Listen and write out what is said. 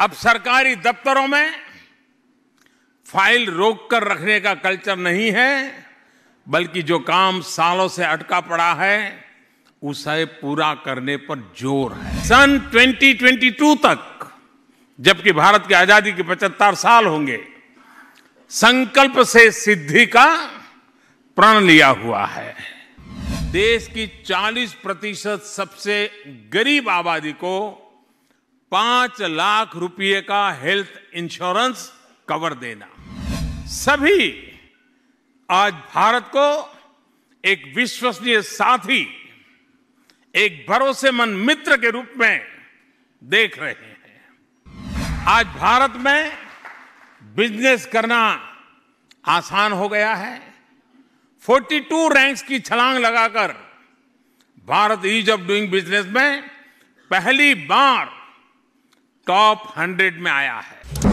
अब सरकारी दफ्तरों में फाइल रोक कर रखने का कल्चर नहीं है बल्कि जो काम सालों से अटका पड़ा है उसे पूरा करने पर जोर है सन 2022 तक जबकि भारत की आजादी के 75 साल होंगे संकल्प से सिद्धि का प्रण लिया हुआ है देश की 40 प्रतिशत सबसे गरीब आबादी को पांच लाख रुपए का हेल्थ इंश्योरेंस कवर देना सभी आज भारत को एक विश्वसनीय साथी एक भरोसेमंद मित्र के रूप में देख रहे हैं आज भारत में बिजनेस करना आसान हो गया है 42 रैंक्स की छलांग लगाकर Bharat ease of doing business में पहली बार टॉप हंड्रेड में आया है